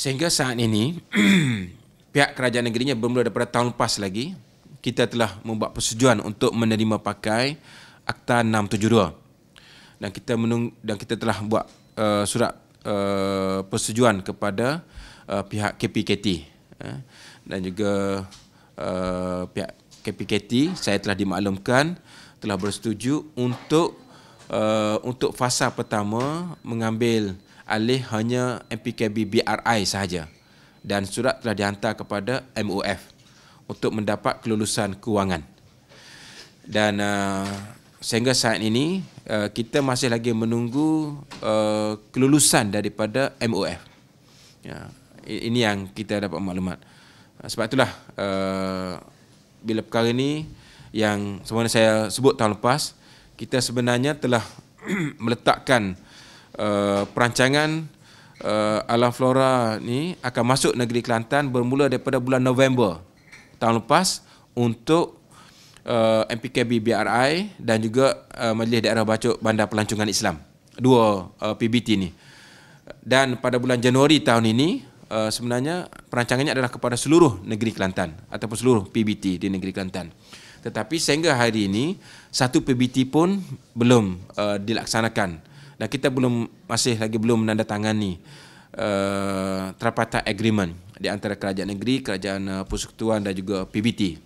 Sehingga saat ini pihak kerajaan negerinya bermula daripada tahun lepas lagi kita telah membuat persetujuan untuk menerima pakai Akta 672 dan kita menung, dan kita telah buat uh, surat uh, persetujuan kepada uh, pihak KPKT uh, dan juga uh, pihak KPKT saya telah dimaklumkan telah bersetuju untuk uh, untuk fasa pertama mengambil alih hanya MPKB BRI sahaja dan surat telah dihantar kepada MUF untuk mendapat kelulusan kewangan. Dan uh, sehingga saat ini uh, kita masih lagi menunggu uh, kelulusan daripada MUF Ya, ini yang kita dapat maklumat. Uh, sebab itulah uh, bila perkara ini yang sebenarnya saya sebut tahun lepas, kita sebenarnya telah meletakkan Eh, perancangan uh, eh, alam flora ni akan masuk negeri Kelantan bermula daripada bulan November tahun lepas untuk uh, eh, MPKB BRI dan juga uh, Majlis Daerah Bacuk Bandar Pelancongan Islam dua uh, PBT ni dan pada bulan Januari tahun ini Uh, sebenarnya perancangannya adalah kepada seluruh negeri Kelantan ataupun seluruh PBT di negeri Kelantan. Tetapi sehingga hari ini satu PBT pun belum uh, dilaksanakan. Uh, dan kita belum masih lagi belum menandatangani uh, eh, tripartite agreement di antara kerajaan negeri, kerajaan uh, persekutuan dan juga PBT.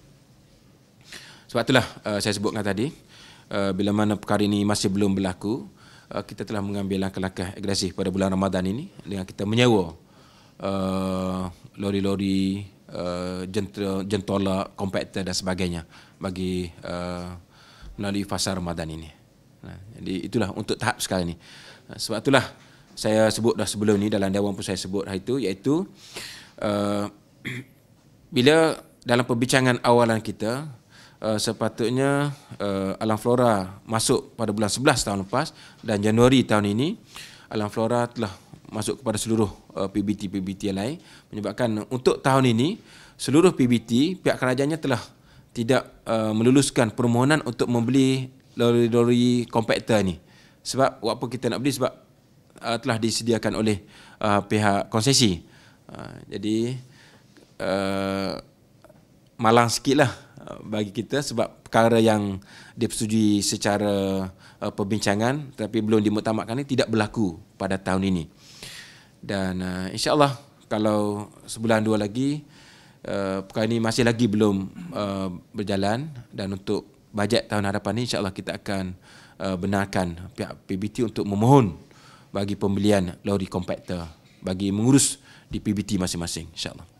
Sebab itulah uh, saya sebutkan tadi, uh, bila mana perkara ini masih belum berlaku, uh, kita telah mengambil langkah-langkah agresif pada bulan Ramadan ini dengan kita menyewa lori-lori Uh, jentera, jentola, kompeten dan sebagainya bagi uh, melalui fasa Ramadan ini. Jadi itulah untuk tahap sekarang ni. Sebab itulah saya sebut dah sebelum ni dalam dewan pun saya sebut hari itu iaitu uh, bila dalam perbincangan awalan kita uh, sepatutnya uh, alam flora masuk pada bulan 11 tahun lepas dan Januari tahun ini alam flora telah masuk kepada seluruh uh, PBT-PBT yang lain menyebabkan untuk tahun ini seluruh PBT pihak kerajaannya telah tidak uh, meluluskan permohonan untuk membeli lori-lori kompaktor ni sebab apa kita nak beli sebab uh, telah disediakan oleh uh, pihak konsesi uh, jadi uh, malang sikit lah uh, bagi kita sebab perkara yang dipersetujui secara uh, perbincangan tapi belum dimutamakan ini tidak berlaku pada tahun ini dan uh, insyaAllah kalau sebulan dua lagi uh, perkara ini masih lagi belum uh, berjalan dan untuk bajet tahun hadapan ini insyaAllah kita akan uh, benarkan pihak PBT untuk memohon bagi pembelian lori kompaktor bagi mengurus di PBT masing-masing insyaAllah.